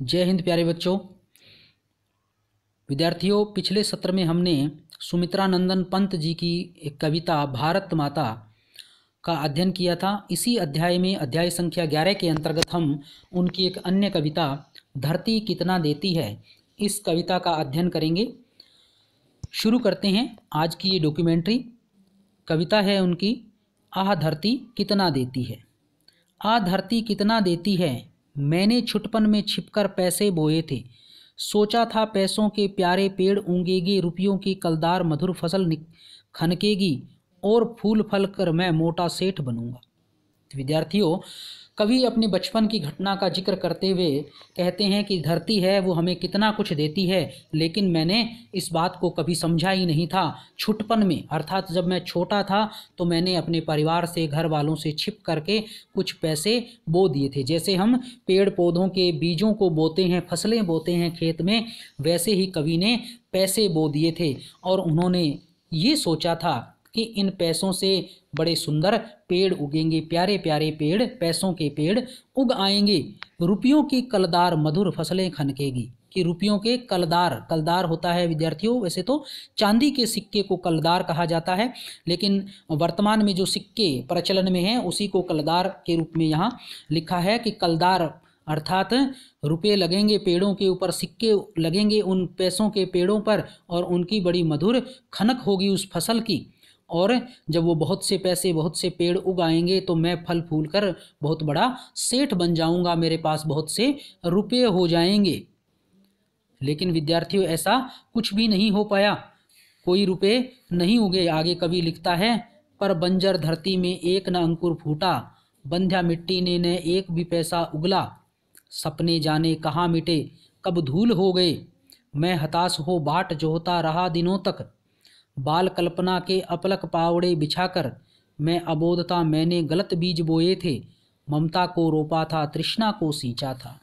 जय हिंद प्यारे बच्चों विद्यार्थियों पिछले सत्र में हमने सुमित्रा नंदन पंत जी की एक कविता भारत माता का अध्ययन किया था इसी अध्याय में अध्याय संख्या ग्यारह के अंतर्गत हम उनकी एक अन्य कविता धरती कितना देती है इस कविता का अध्ययन करेंगे शुरू करते हैं आज की ये डॉक्यूमेंट्री कविता है उनकी आह धरती कितना देती है आ धरती कितना देती है मैंने छुटपन में छिपकर पैसे बोए थे सोचा था पैसों के प्यारे पेड़ ऊँगेगी रुपयों की कलदार मधुर फसल खनकेगी और फूल फल कर मैं मोटा सेठ बनूंगा विद्यार्थियों कवि अपने बचपन की घटना का जिक्र करते हुए कहते हैं कि धरती है वो हमें कितना कुछ देती है लेकिन मैंने इस बात को कभी समझा ही नहीं था छुटपन में अर्थात जब मैं छोटा था तो मैंने अपने परिवार से घर वालों से छिप करके कुछ पैसे बो दिए थे जैसे हम पेड़ पौधों के बीजों को बोते हैं फसलें बोते हैं खेत में वैसे ही कवि ने पैसे बो दिए थे और उन्होंने ये सोचा था कि इन पैसों से बड़े सुंदर पेड़ उगेंगे प्यारे प्यारे पेड़ पैसों के पेड़ उग आएंगे रुपयों की कलदार मधुर फसलें खनकेगी कि रुपयों के कलदार कलदार होता है विद्यार्थियों वैसे तो चांदी के सिक्के को कलदार कहा जाता है लेकिन वर्तमान में जो सिक्के प्रचलन में हैं उसी को कलदार के रूप में यहाँ लिखा है कि कलदार अर्थात रुपये लगेंगे पेड़ों के ऊपर सिक्के लगेंगे उन पैसों के पेड़ों पर और उनकी बड़ी मधुर खनक होगी उस फसल की और जब वो बहुत से पैसे बहुत से पेड़ उगाएंगे तो मैं फल फूल कर बहुत बड़ा सेठ बन जाऊंगा मेरे पास बहुत से रुपये हो जाएंगे लेकिन विद्यार्थियों ऐसा कुछ भी नहीं हो पाया कोई रुपये नहीं उगे आगे कवि लिखता है पर बंजर धरती में एक न अंकुर फूटा बंध्या मिट्टी ने न एक भी पैसा उगला सपने जाने कहाँ मिटे कब धूल हो गए मैं हताश हो बाट जोहता रहा दिनों तक बाल कल्पना के अपलक पावड़े बिछाकर मैं अबोधता मैंने गलत बीज बोए थे ममता को रोपा था तृष्णा को सींचा था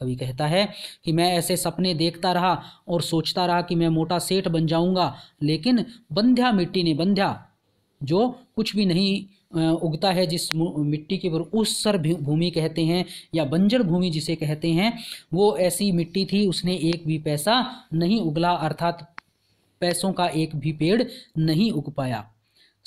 कवि कहता है कि मैं ऐसे सपने देखता रहा और सोचता रहा कि मैं मोटा सेठ बन जाऊंगा लेकिन बंध्या मिट्टी ने बंध्या जो कुछ भी नहीं उगता है जिस मिट्टी के ऊपर उस सर भूमि कहते हैं या बंजर भूमि जिसे कहते हैं वो ऐसी मिट्टी थी उसने एक भी पैसा नहीं उगला अर्थात पैसों का एक भी पेड़ नहीं उग पाया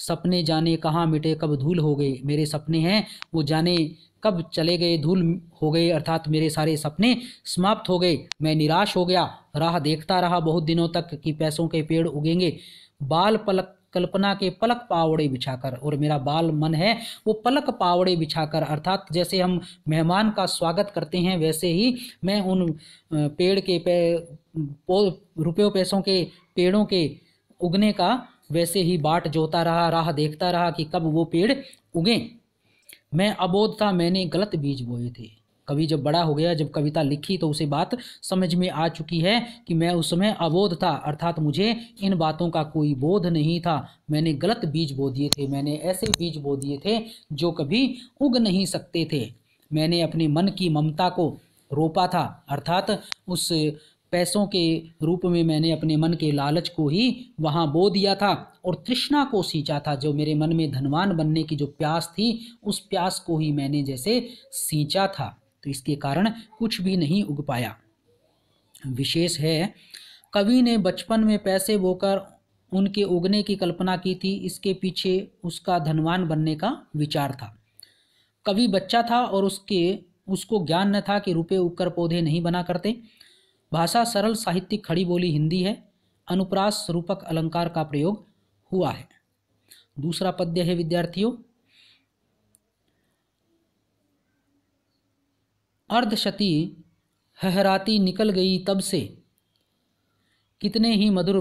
सपने जाने कहाँ मिटे कब धूल हो गए मेरे सपने हैं वो जाने कब चले गए धूल हो गए अर्थात मेरे सारे सपने समाप्त हो गए मैं निराश हो गया राह देखता रहा बहुत दिनों तक कि पैसों के पेड़ उगेंगे बाल पलक कल्पना के पलक पावड़े बिछाकर और मेरा बाल मन है वो पलक पावड़े बिछाकर अर्थात जैसे हम मेहमान का स्वागत करते हैं वैसे ही मैं उन पेड़ के पे रुपयों पैसों के पेड़ों के उगने का वैसे ही बाट जोता रहा राह देखता रहा कि कब वो पेड़ उगे मैं अबोध था मैंने गलत बीज बोए थे कभी जब बड़ा हो गया जब कविता लिखी तो उसे बात समझ में आ चुकी है कि मैं उस समय अबोध था अर्थात मुझे इन बातों का कोई बोध नहीं था मैंने गलत बीज बो दिए थे मैंने ऐसे बीज बो दिए थे जो कभी उग नहीं सकते थे मैंने अपने मन की ममता को रोपा था अर्थात उस पैसों के रूप में मैंने अपने मन के लालच को ही वहाँ बो दिया था और तृष्णा को सींचा था जो मेरे मन में धनवान बनने की जो प्यास थी उस प्यास को ही मैंने जैसे सींचा था तो इसके कारण कुछ भी नहीं उग पाया विशेष है कवि ने बचपन में पैसे बोकर उनके उगने की कल्पना की थी इसके पीछे उसका धनवान बनने का विचार था कवि बच्चा था और उसके उसको ज्ञान न था कि रुपए उगकर पौधे नहीं बना करते भाषा सरल साहित्यिक खड़ी बोली हिंदी है अनुप्रास रूपक अलंकार का प्रयोग हुआ है दूसरा पद्य है विद्यार्थियों अर्धशती हहराती निकल गई तब से कितने ही मधुर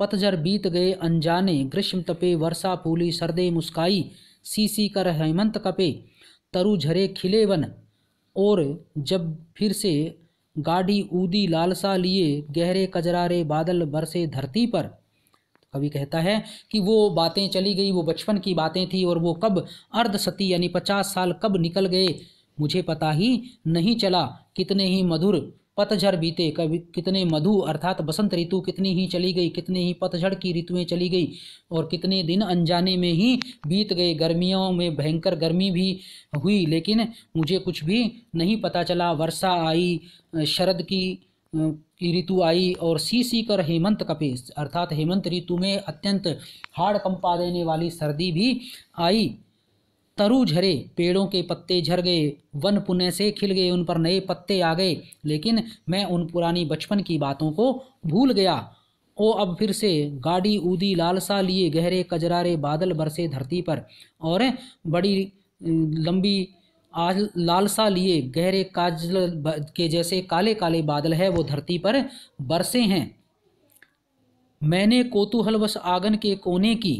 पतझर बीत गए अनजाने ग्रीष्म तपे वर्षा फूली सर्दे मुस्काई सीसी कर हेमंत कपे तरु झरे खिले वन और जब फिर से गाढ़ी ऊदी लालसा लिए गहरे कजरारे बादल बरसे धरती पर कवि कहता है कि वो बातें चली गई वो बचपन की बातें थी और वो कब अर्ध सती यानी पचास साल कब निकल गए मुझे पता ही नहीं चला कितने ही मधुर पतझड़ बीते कभी कितने मधु अर्थात बसंत ऋतु कितनी ही चली गई कितनी ही पतझड़ की ऋतुएं चली गई और कितने दिन अनजाने में ही बीत गए गर्मियों में भयंकर गर्मी भी हुई लेकिन मुझे कुछ भी नहीं पता चला वर्षा आई शरद की की ऋतु आई और सी सी कर हेमंत कपे अर्थात हेमंत ऋतु में अत्यंत हाड़ कंपा देने वाली सर्दी भी आई तरु झरे पेड़ों के पत्ते झर गए वन पुनः से खिल गए उन पर नए पत्ते आ गए लेकिन मैं उन पुरानी बचपन की बातों को भूल गया ओ अब फिर से गाड़ी ऊदी लालसा लिए गहरे कजरारे बादल बरसे धरती पर और बड़ी लंबी आज लालसा लिए गहरे काजल के जैसे काले काले बादल है वो धरती पर बरसे हैं मैंने कोतूहलवश आंगन के कोने की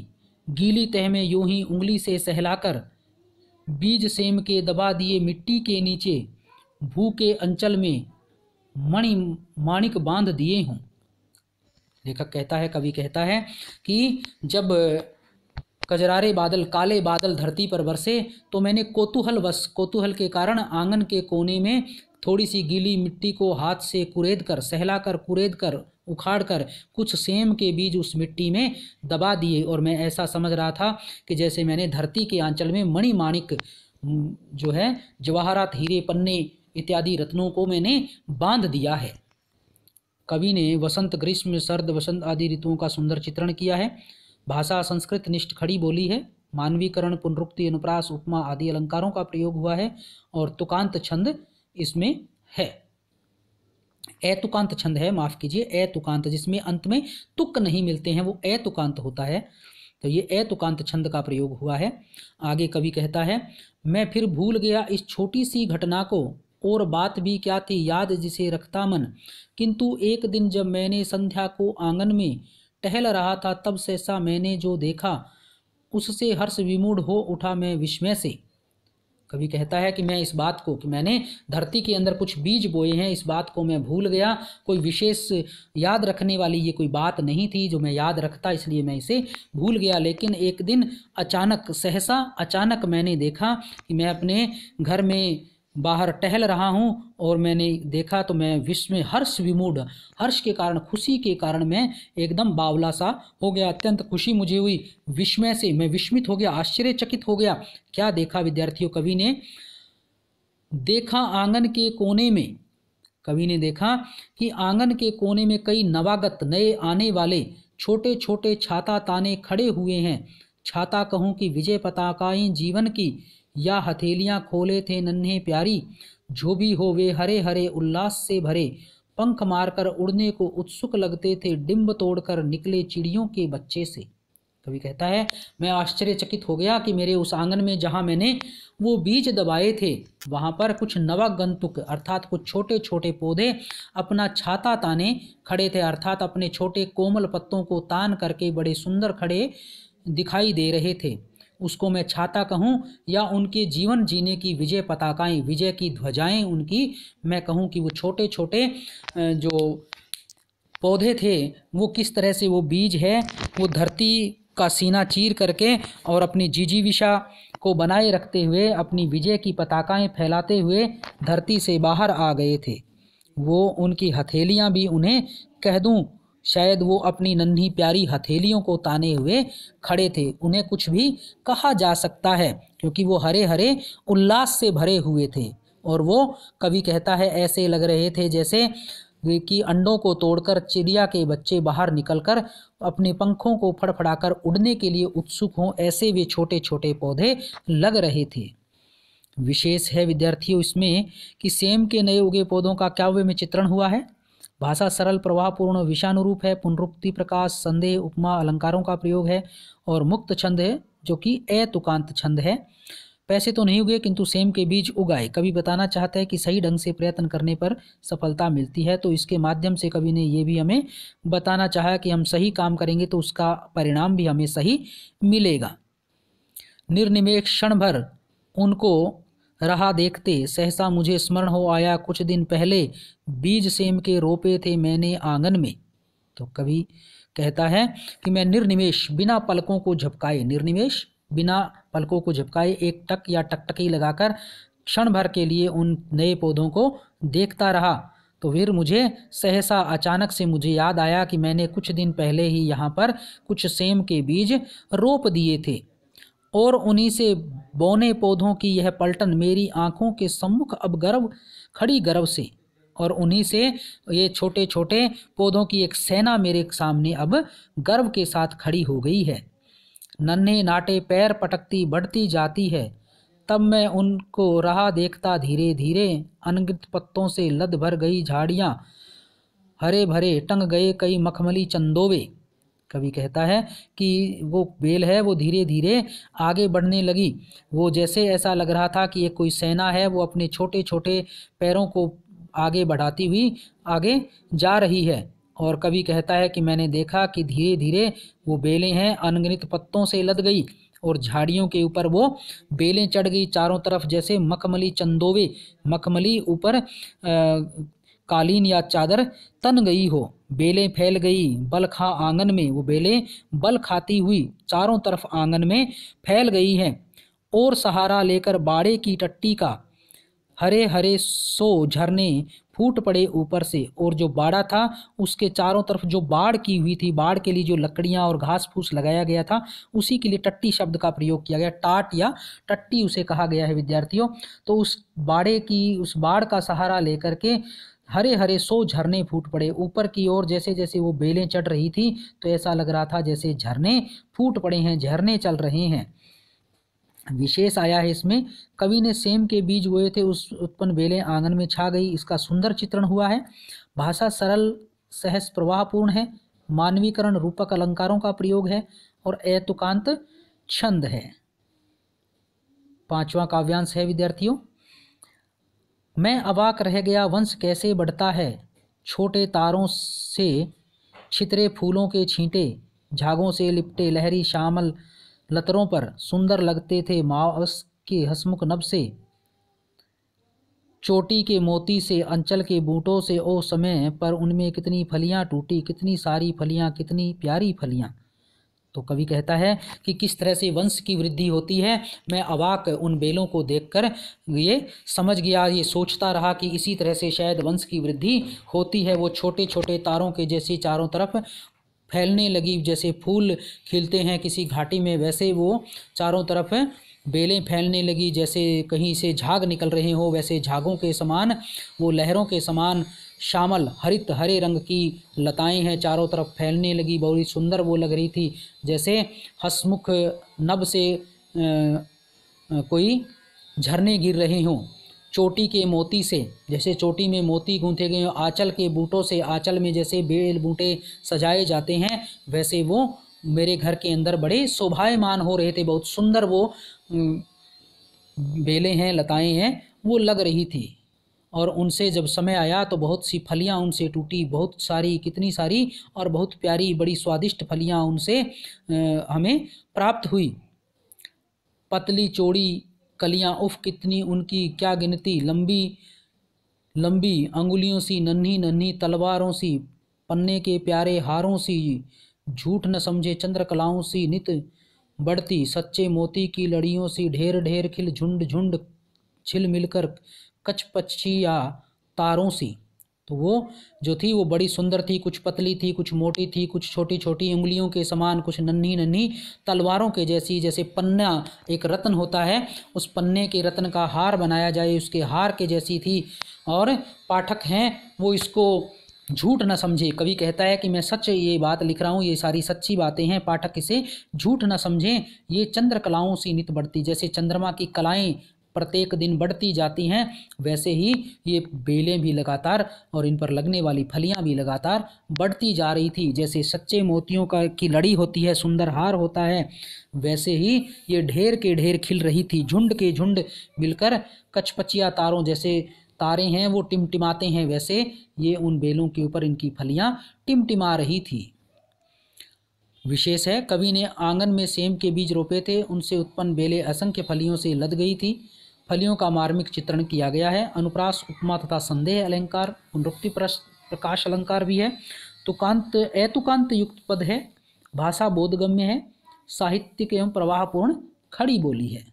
गीली तह में यूं ही उंगली से सहलाकर बीज सेम के दबा दिए मिट्टी के नीचे भू के अंचल में मणि माणिक बांध दिए हों लेखक कहता है कवि कहता है कि जब कजरारे बादल काले बादल धरती पर बरसे तो मैंने कोतूहल वश कोतूहल के कारण आंगन के कोने में थोड़ी सी गीली मिट्टी को हाथ से कुरेद कर सहला कर कुरेद कर उखाड़कर कुछ सेम के बीज उस मिट्टी में दबा दिए और मैं ऐसा समझ रहा था कि जैसे मैंने धरती के आंचल में मणि माणिक जो है जवाहरात हीरे पन्ने इत्यादि रत्नों को मैंने बांध दिया है कवि ने वसंत ग्रीष्म सर्द वसंत आदि ऋतुओं का सुंदर चित्रण किया है भाषा संस्कृत निष्ठ खड़ी बोली है मानवीकरण पुनरुक्ति अनुप्रास उपमा आदि अलंकारों का प्रयोग हुआ है और तुकांत छंद इसमें है ऐतुकांत छंद है माफ़ कीजिए ऐतुकांत जिसमें अंत में तुक नहीं मिलते हैं वो ऐतुकांत होता है तो ये ऐतुकांत छंद का प्रयोग हुआ है आगे कवि कहता है मैं फिर भूल गया इस छोटी सी घटना को और बात भी क्या थी याद जिसे रखता मन किंतु एक दिन जब मैंने संध्या को आंगन में टहल रहा था तब से सा मैंने जो देखा उससे हर्ष विमूढ़ हो उठा मैं विस्मय से कभी कहता है कि मैं इस बात को कि मैंने धरती के अंदर कुछ बीज बोए हैं इस बात को मैं भूल गया कोई विशेष याद रखने वाली ये कोई बात नहीं थी जो मैं याद रखता इसलिए मैं इसे भूल गया लेकिन एक दिन अचानक सहसा अचानक मैंने देखा कि मैं अपने घर में बाहर टहल रहा हूँ और मैंने देखा तो मैं विश्व में हर्ष विमूड हर्ष के कारण खुशी के कारण मैं एकदम बावला सा हो गया अत्यंत खुशी मुझे हुई विस्मय से मैं विस्मित हो गया आश्चर्यचकित हो गया क्या देखा विद्यार्थियों कवि ने देखा आंगन के कोने में कवि ने देखा कि आंगन के कोने में कई नवागत नए आने वाले छोटे छोटे छाता ताने खड़े हुए हैं छाता कहूँ कि विजय पताकाएं जीवन की या हथेलियां खोले थे नन्हे प्यारी जो भी हो वे हरे हरे उल्लास से भरे पंख मारकर उड़ने को उत्सुक लगते थे डिम्ब तोड़कर निकले चिड़ियों के बच्चे से कवि कहता है मैं आश्चर्यचकित हो गया कि मेरे उस आंगन में जहाँ मैंने वो बीज दबाए थे वहाँ पर कुछ नवागंतुक अर्थात कुछ छोटे छोटे पौधे अपना छाता ताने खड़े थे अर्थात अपने छोटे कोमल पत्तों को तान करके बड़े सुंदर खड़े दिखाई दे रहे थे उसको मैं छाता कहूँ या उनके जीवन जीने की विजय पताकाएँ विजय की ध्वजाएँ उनकी मैं कहूँ कि वो छोटे छोटे जो पौधे थे वो किस तरह से वो बीज है वो धरती का सीना चीर करके और अपनी जीजीविशा को बनाए रखते हुए अपनी विजय की पताकाएं फैलाते हुए धरती से बाहर आ गए थे वो उनकी हथेलियां भी उन्हें कह दूं शायद वो अपनी नन्ही प्यारी हथेलियों को ताने हुए खड़े थे उन्हें कुछ भी कहा जा सकता है क्योंकि वो हरे हरे उल्लास से भरे हुए थे और वो कवि कहता है ऐसे लग रहे थे जैसे कि अंडों को तोड़कर चिड़िया के बच्चे बाहर निकलकर अपने पंखों को फड़फड़ाकर उड़ने के लिए उत्सुक हों ऐसे वे छोटे छोटे पौधे लग रहे थे विशेष है विद्यार्थियों इसमें कि सेम के नए उगे पौधों का क्या वे में चित्रण हुआ है भाषा सरल प्रवाहपूर्ण विषानुरूप है पुनरुक्ति प्रकाश संदेह उपमा अलंकारों का प्रयोग है और मुक्त छंद है जो कि अतुकांत छंद है पैसे तो नहीं उगे किंतु सेम के बीज उगाए कभी बताना चाहते हैं कि सही ढंग से प्रयत्न करने पर सफलता मिलती है तो इसके माध्यम से कवि ने ये भी हमें बताना चाहा कि हम सही काम करेंगे तो उसका परिणाम भी हमें सही मिलेगा निर्निमेक क्षण भर उनको रहा देखते सहसा मुझे स्मरण हो आया कुछ दिन पहले बीज सेम के रोपे थे मैंने आंगन में तो कभी कहता है कि मैं निर्निमेश बिना पलकों को झपकाए निर्निमेश बिना पलकों को झपकाए एक टक या टकटकी लगाकर क्षण भर के लिए उन नए पौधों को देखता रहा तो फिर मुझे सहसा अचानक से मुझे याद आया कि मैंने कुछ दिन पहले ही यहाँ पर कुछ सेम के बीज रोप दिए थे और उन्हीं से बौने पौधों की यह पलटन मेरी आँखों के सम्मुख अब गर्व खड़ी गर्व से और उन्हीं से ये छोटे छोटे पौधों की एक सेना मेरे सामने अब गर्व के साथ खड़ी हो गई है नन्हे नाटे पैर पटकती बढ़ती जाती है तब मैं उनको रहा देखता धीरे धीरे अनगित पत्तों से लद भर गई झाड़ियाँ हरे भरे टंग गए कई मखमली चंदोवे कवि कहता है कि वो बेल है वो धीरे धीरे आगे बढ़ने लगी वो जैसे ऐसा लग रहा था कि एक कोई सेना है वो अपने छोटे छोटे पैरों को आगे बढ़ाती हुई आगे जा रही है और कवि कहता है कि मैंने देखा कि धीरे धीरे वो बेलें हैं अनगिनत पत्तों से लद गई और झाड़ियों के ऊपर वो बेलें चढ़ गई चारों तरफ जैसे मखमली चंदोवे मखमली ऊपर कालीन या चादर तन गई हो बेलें फैल गई बल खा आंगन में वो बेलें बल खाती हुई चारों तरफ आंगन में फैल गई हैं और सहारा लेकर बाड़े की टट्टी का हरे हरे सो झरने फूट पड़े ऊपर से और जो बाड़ा था उसके चारों तरफ जो बाढ़ की हुई थी बाढ़ के लिए जो लकड़ियाँ और घास फूस लगाया गया था उसी के लिए टट्टी शब्द का प्रयोग किया गया टाट या टट्टी उसे कहा गया है विद्यार्थियों तो उस बाड़े की उस बाढ़ का सहारा लेकर के हरे हरे सो झरने फूट पड़े ऊपर की ओर जैसे जैसे वो बेलें चढ़ रही थी तो ऐसा लग रहा था जैसे झरने फूट पड़े हैं झरने चल रहे हैं विशेष आया है इसमें कवि ने सेम के बीज बोए थे उस उत्पन्न बेलें आंगन में छा गई इसका सुंदर चित्रण हुआ है भाषा सरल सहस प्रवाहपूर्ण है मानवीकरण रूपक अलंकारों का प्रयोग है और ऐतुकांत छंद है पांचवा काव्यांश है विद्यार्थियों मैं अबाक रह गया वंश कैसे बढ़ता है छोटे तारों से छितरे फूलों के छींटे झागों से लिपटे लहरी शामल लतरों पर सुंदर लगते थे मावस के हसमुख नब से चोटी के मोती से अंचल के बूटों से ओ समय पर उनमें कितनी फलियां टूटी कितनी सारी फलियां कितनी प्यारी फलियां तो कवि कहता है कि किस तरह से वंश की वृद्धि होती है मैं अवाक उन बेलों को देखकर ये समझ गया ये सोचता रहा कि इसी तरह से शायद वंश की वृद्धि होती है वो छोटे छोटे तारों के जैसे चारों तरफ फैलने लगी जैसे फूल खिलते हैं किसी घाटी में वैसे वो चारों तरफ बेलें फैलने लगी जैसे कहीं से झाग निकल रहे हो वैसे झागों के समान वो लहरों के समान श्यामल हरित हरे रंग की लताएं हैं चारों तरफ फैलने लगी बहुत सुंदर वो लग रही थी जैसे हसमुख नब से कोई झरने गिर रहे हों चोटी के मोती से जैसे चोटी में मोती गूंथे गए आंचल के बूटों से आंचल में जैसे बेल बूटे सजाए जाते हैं वैसे वो मेरे घर के अंदर बड़े शोभायमान हो रहे थे बहुत सुंदर वो बेलें हैं लताएं हैं वो लग रही थी और उनसे जब समय आया तो बहुत सी फलियां उनसे टूटी बहुत सारी कितनी सारी और बहुत प्यारी बड़ी स्वादिष्ट फलियां उनसे हमें प्राप्त हुई पतली चौड़ी कलियां उफ कितनी उनकी क्या गिनती लंबी लंबी अंगुलियों सी नन्ही नन्ही तलवारों सी पन्ने के प्यारे हारों सी झूठ न समझे चंद्रकलाओं सी नित बढ़ती सच्चे मोती की लड़ियों सी ढेर ढेर खिल झुंड झुंड छिल मिलकर या तारों सी तो वो जो थी वो बड़ी सुंदर थी कुछ पतली थी कुछ मोटी थी कुछ छोटी छोटी उंगलियों के समान कुछ नन्ही नन्ही तलवारों के जैसी जैसे पन्ना एक रत्न होता है उस पन्ने के रत्न का हार बनाया जाए उसके हार के जैसी थी और पाठक हैं वो इसको झूठ ना समझे कवि कहता है कि मैं सच ये बात लिख रहा हूँ ये सारी सच्ची बातें हैं पाठक इसे झूठ न समझें ये चंद्र कलाओं से नित बढ़ती जैसे चंद्रमा की कलाएं प्रत्येक दिन बढ़ती जाती हैं वैसे ही ये बेलें भी लगातार और इन पर लगने वाली फलियां भी लगातार बढ़ती जा रही थी जैसे सच्चे मोतियों का की लड़ी होती है सुंदर हार होता है वैसे ही ये ढेर के ढेर खिल रही थी झुंड के झुंड मिलकर कचपचिया तारों जैसे तारे हैं वो टिमटिमाते हैं वैसे ये उन बेलों के ऊपर इनकी फलियाँ टिमटिमा रही थी विशेष है कवि ने आंगन में सेम के बीज रोपे थे उनसे उत्पन्न बेलें असंख्य फलियों से लद गई थी फलियों का मार्मिक चित्रण किया गया है अनुप्रास उपमा तथा संदेह अलंकार पुनरुक्ति प्रकाश अलंकार भी है तुकांत ऐतुकांत युक्त पद है भाषा बोधगम्य है साहित्यिक एवं प्रवाहपूर्ण खड़ी बोली है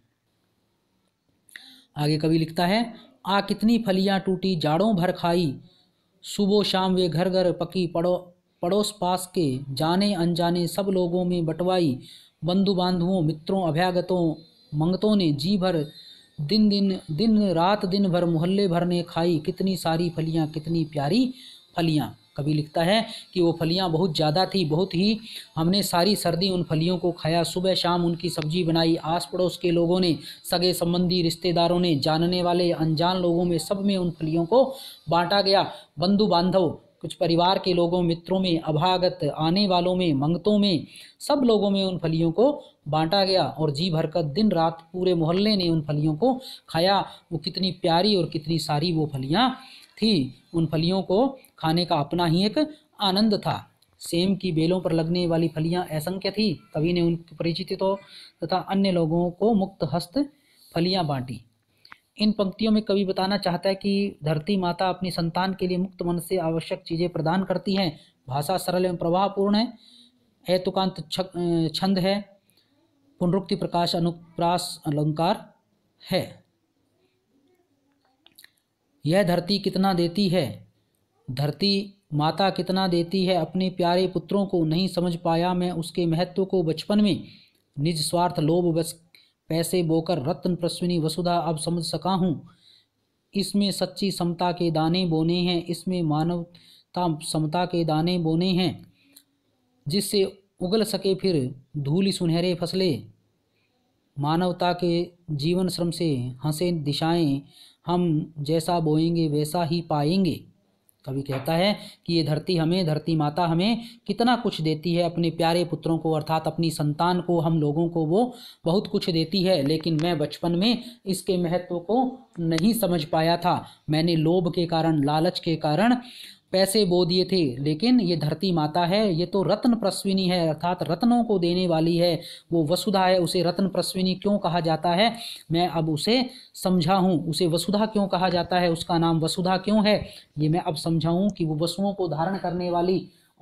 आगे कवि लिखता है आ कितनी फलियां टूटी जाड़ों भर खाई सुबह शाम वे घर घर पकी पड़ो पड़ोस पास के जाने अनजाने सब लोगों में बटवाई बंधु बांधुओं मित्रों अभ्यागतों मंगतों ने जी भर दिन दिन दिन रात दिन भर मोहल्ले भर ने खाई कितनी सारी फलियाँ कितनी प्यारी फलियाँ कभी लिखता है कि वो फलियाँ बहुत ज़्यादा थी बहुत ही हमने सारी सर्दी उन फलियों को खाया सुबह शाम उनकी सब्जी बनाई आस पड़ोस के लोगों ने सगे संबंधी रिश्तेदारों ने जानने वाले अनजान लोगों में सब में उन फलियों को बांटा गया बंधु बांधव कुछ परिवार के लोगों मित्रों में अभागत आने वालों में मंगतों में सब लोगों में उन फलियों को बांटा गया और जी भर दिन रात पूरे मोहल्ले ने उन फलियों को खाया वो कितनी प्यारी और कितनी सारी वो फलियाँ थी उन फलियों को खाने का अपना ही एक आनंद था सेम की बेलों पर लगने वाली फलियां असंख्य थी कवि ने उन परिचितों तो तथा अन्य लोगों को मुक्त हस्त फलियां बांटी इन पंक्तियों में कवि बताना चाहता है कि धरती माता अपनी संतान के लिए मुक्त मन से आवश्यक चीज़ें प्रदान करती हैं भाषा सरल एवं प्रवाहपूर्ण है ऐतुकांत छंद है पुनरुक्ति प्रकाश अनुप्रास अलंकार है यह धरती कितना देती है धरती माता कितना देती है अपने प्यारे पुत्रों को नहीं समझ पाया मैं उसके महत्व को बचपन में निज स्वार्थ लोभ बस पैसे बोकर रत्न प्रस्विनी वसुधा अब समझ सका हूँ इसमें सच्ची समता के दाने बोने हैं इसमें मानवता समता के दाने बोने हैं जिससे उगल सके फिर धूल सुनहरे फसले मानवता के जीवन श्रम से हंसे दिशाएं हम जैसा बोएंगे वैसा ही पाएंगे कवि कहता है कि ये धरती हमें धरती माता हमें कितना कुछ देती है अपने प्यारे पुत्रों को अर्थात अपनी संतान को हम लोगों को वो बहुत कुछ देती है लेकिन मैं बचपन में इसके महत्व को नहीं समझ पाया था मैंने लोभ के कारण लालच के कारण पैसे बो दिए थे लेकिन ये धरती माता है ये तो रत्न प्रस्विनी है अर्थात रत्नों को देने वाली है वो वसुधा है उसे रत्न प्रस्विनी क्यों कहा जाता है मैं अब उसे समझा हूँ उसे वसुधा क्यों कहा जाता है उसका नाम वसुधा क्यों है ये मैं अब समझाऊँ कि वो वसुओं को धारण करने वाली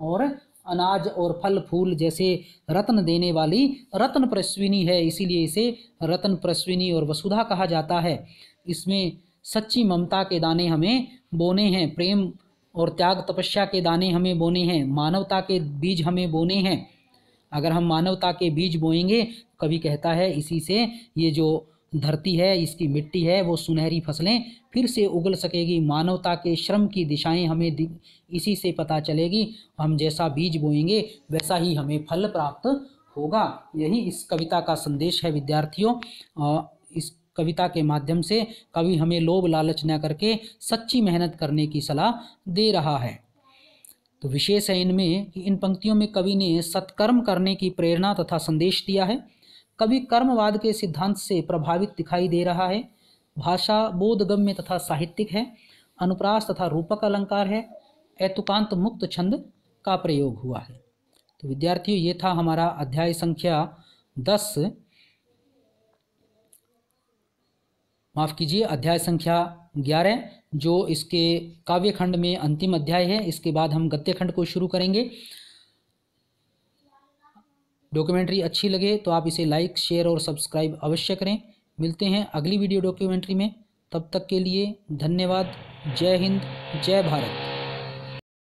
और अनाज और फल फूल जैसे रत्न देने वाली रत्न प्रस्विनी है इसीलिए इसे रत्न प्रस्विनी और वसुधा कहा जाता है इसमें सच्ची ममता के दाने हमें बोने हैं प्रेम और त्याग तपस्या के दाने हमें बोने हैं मानवता के बीज हमें बोने हैं अगर हम मानवता के बीज बोएंगे कभी कहता है इसी से ये जो धरती है इसकी मिट्टी है वो सुनहरी फसलें फिर से उगल सकेगी मानवता के श्रम की दिशाएं हमें इसी से पता चलेगी हम जैसा बीज बोएंगे वैसा ही हमें फल प्राप्त होगा यही इस कविता का संदेश है विद्यार्थियों इस कविता के माध्यम से कवि हमें लोभ लालच न करके सच्ची मेहनत करने की सलाह दे रहा है तो विशेष है इनमें कि इन पंक्तियों में कवि ने सत्कर्म करने की प्रेरणा तथा संदेश दिया है कवि कर्मवाद के सिद्धांत से प्रभावित दिखाई दे रहा है भाषा बोधगम्य तथा साहित्यिक है अनुप्रास तथा रूपक अलंकार है ऐतुकांत मुक्त छंद का प्रयोग हुआ है तो विद्यार्थियों ये था हमारा अध्याय संख्या दस माफ़ कीजिए अध्याय संख्या ग्यारह जो इसके काव्य खंड में अंतिम अध्याय है इसके बाद हम गद्य खंड को शुरू करेंगे डॉक्यूमेंट्री अच्छी लगे तो आप इसे लाइक शेयर और सब्सक्राइब अवश्य करें मिलते हैं अगली वीडियो डॉक्यूमेंट्री में तब तक के लिए धन्यवाद जय हिंद जय भारत